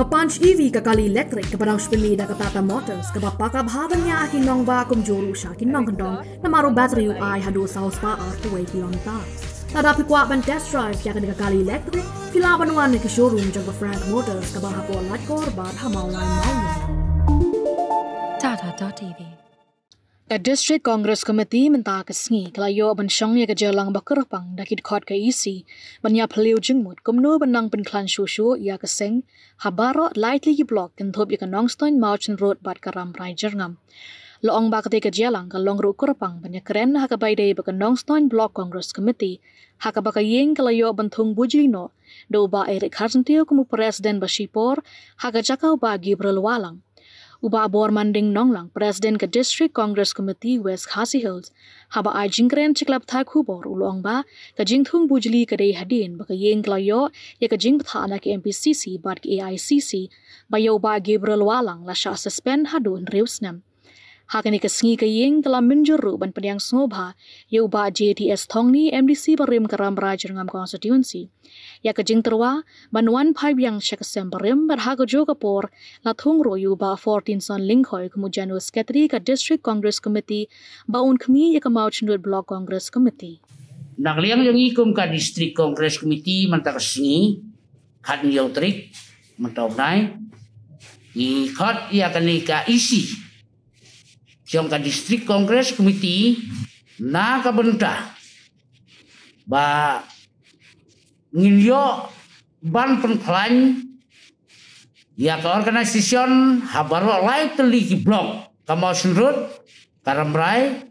Kapunch EV kakali electric kabaraw spilida katata motors kabapakab haban niya akin nong ba kumjuru siya kinong kandong na maro battery ay hadu sa uspa ar kuway kilomita. Tadapi kwa ban test drive kaya kakali elektrik, kilaban nga ni showroom jaga Frank Motors kabahapo light core bar hamaw mau. Tata TV. The District Congress Committee mentaakasngi kalayo bensyongnya kejelang bakerpang dakid kot ke isi e banya peliu jengmut kumnu benang penklan susu ya keseng habaro lightly yi blok kentop ikan nongstoin mountain road bat karam rai jernam. Loong bakti kejelang ke longru kurpang banya keren hakabaide baka nongstoin block Congress Committee hakabaka yeng kalayo bentung bujino do ba Erik Harsentil kumu presiden basyipor hakacakau bagi berlualang uba abor manding nonglang presiden ke district congress committee west khasi hills haba ai jingkren chiklap thai kubor ulong ba ka jingthung bujli ka dei hadin yeng klayo ya ka jing tha na mpcc bat ke aicc bayo ba gabriel walang lasha suspend hadun riusnam hakani ke ying telah menjuru ban pendiang sengobha ya uba JDS thongni MDC berim keram raja dengan konstituensi ya kejing terwa ban wan pai yang syakasem berim berhago jo la lathung ro yuba 14 son linkhoi kemudian sketri ke district congress committee baun kemi yang ya kamau blok block congress committee nak liang yang ikum ka district congress committee mantak kesengi, khat yang trik mentau nai ikat khat ia ya isi siang ka distrik kongres komiti na kabenta ba ngilio ban penklan ya ke organisasian habaro lai teliki blok kamau road karamrai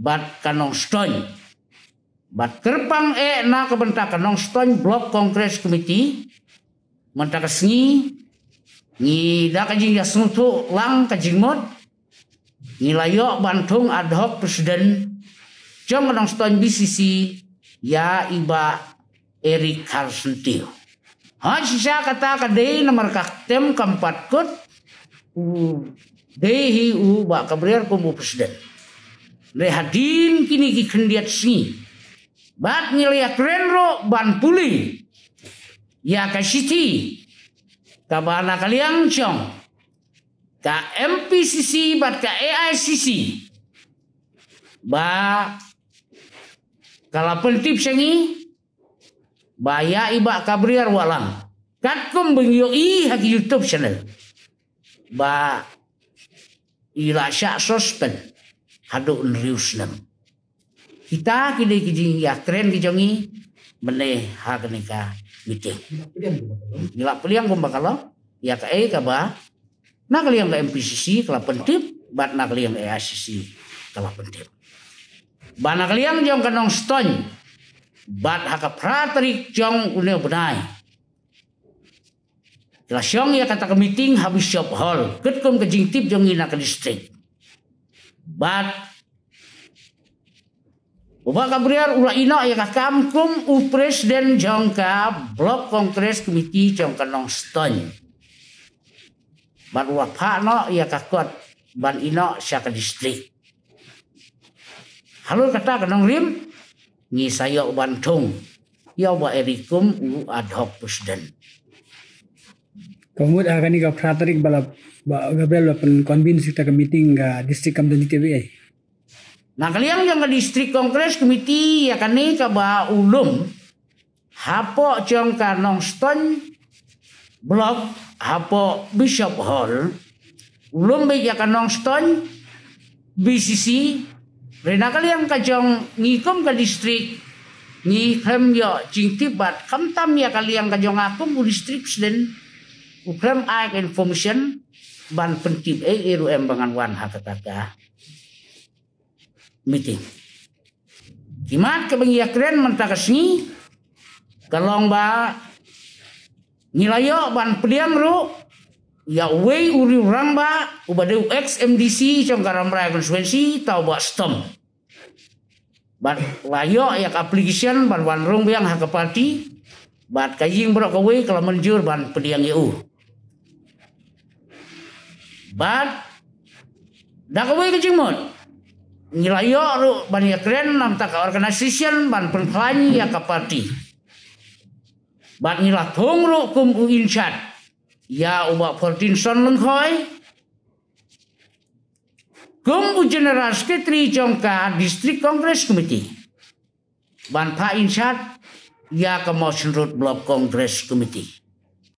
bat kanong stone, bat kerpang e na kebenta kanong stony blok kongres komiti mentakasengi ngi da kajing ya lang kajing mod Nilayo bantung ad hoc presiden jong nong ston BCC ya iba Erik Tio. Ha sisa kata kadai nomor kaktem keempat kut u dehi u ba kabriar kumbu presiden. lehadin kini kikendiat si sini. Bat ngiliak renro ban puli. Ya kasiti. Kabana kaliang chong ka MPCC bat ka AICC ba kala pentip sengi baya iba kabriar walang katkom bengyo i hak YouTube channel ba ila sya sospen hadu nrius nam kita kini kini ya keren kijongi mene hak nika meeting gila peliang kumbakalo ya ka, ba nakliyang ke MPCC telah pentip bat nak ke ACC telah pentip ba nakliyang jong kanong stony, bat haka pratrik jong unyo benai kala siang ya kata ke meeting habis shop hall ket kom ke jingtip jong ina ke distrik bat Bapak kabriar ulah ino ya ka kamkum u presiden jongka blok kongres komiti jong kanong stony ia kakot ban ino siya ka distrik Halo kata kanong rim ngi sayo tung ia ba erikum u ad hoc pusden ada kan ika pratarik balap ba gabriel pen convince kita ke meeting ga distrik kam dan TBA. Nah kalian yang ke distrik kongres komiti ya kan ini kaba ba ulum hapo cong kanong stone blok hapo Bishop Hall lumbe ya nongston, BCC rena yang kajong ngikom ke distrik ni klem yo jing tibat ya tam ya kalian kajong aku bu distrik sden ukrem klem aik information ban pentib e iru embangan wan hakataka meeting kimat kebengiakren mentakas ni kalong ba Nilayo ban pediam ru ya wei uri ramba ubade ex MDC karam rai konsuensi tau ba stem. Ban layo ya application ban ban rung biang hakapati bat kajing bro kawei kalau menjur ban peliang ya, u. ban dak kawei kajing mon ngilayo ru ban ya keren nam tak organization ban penklain ya kapati bạn như là thông lộ cùng của in chặt ya u Fortinson phở tin son lân khói cùng của general sketri trong cả district congress committee bạn pha in chặt ya có mò sinh rốt bloc congress committee